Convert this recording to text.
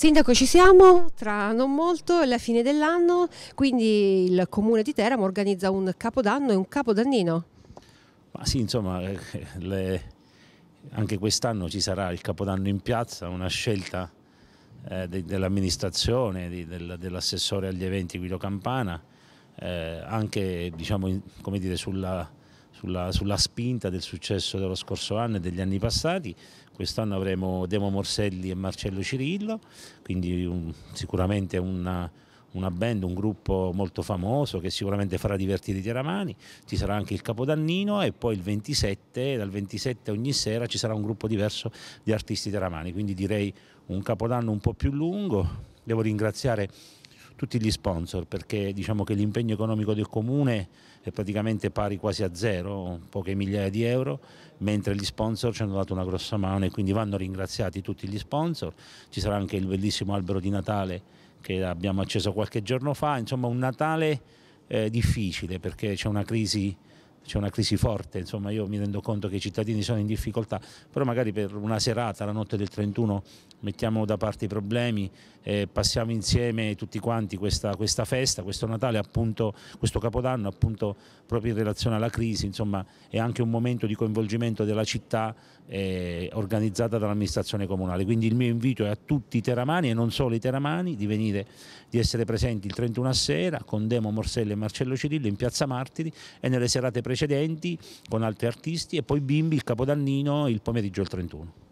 Sindaco ci siamo, tra non molto è la fine dell'anno, quindi il comune di Teramo organizza un capodanno e un capodannino. Ma sì, insomma, eh, le... anche quest'anno ci sarà il capodanno in piazza, una scelta eh, de dell'amministrazione, de dell'assessore agli eventi Guido Campana, eh, anche diciamo, dire, sulla sulla, sulla, spinta del successo dello scorso anno e degli anni passati. Quest'anno avremo Demo Morselli e Marcello Cirillo, quindi un, sicuramente una, una, band, un gruppo molto famoso che sicuramente farà divertire i tiramani. Ci sarà anche il Capodannino e poi il 27, dal 27 ogni sera ci sarà un gruppo diverso di artisti tiramani. Quindi direi un capodanno un po' più lungo. Devo ringraziare tutti gli sponsor perché diciamo che l'impegno economico del comune è praticamente pari quasi a zero, poche migliaia di euro, mentre gli sponsor ci hanno dato una grossa mano e quindi vanno ringraziati tutti gli sponsor, ci sarà anche il bellissimo albero di Natale che abbiamo acceso qualche giorno fa, insomma un Natale eh, difficile perché c'è una crisi c'è una crisi forte, insomma io mi rendo conto che i cittadini sono in difficoltà, però magari per una serata, la notte del 31, mettiamo da parte i problemi, eh, passiamo insieme tutti quanti questa, questa festa, questo Natale, appunto, questo Capodanno, appunto proprio in relazione alla crisi, insomma è anche un momento di coinvolgimento della città eh, organizzata dall'amministrazione comunale. Quindi il mio invito è a tutti i teramani e non solo i teramani di venire, di essere presenti il 31 a sera con Demo Morsello e Marcello Cirillo in Piazza Martiri e nelle serate precedenti precedenti con altri artisti e poi Bimbi il Capodannino il pomeriggio del 31.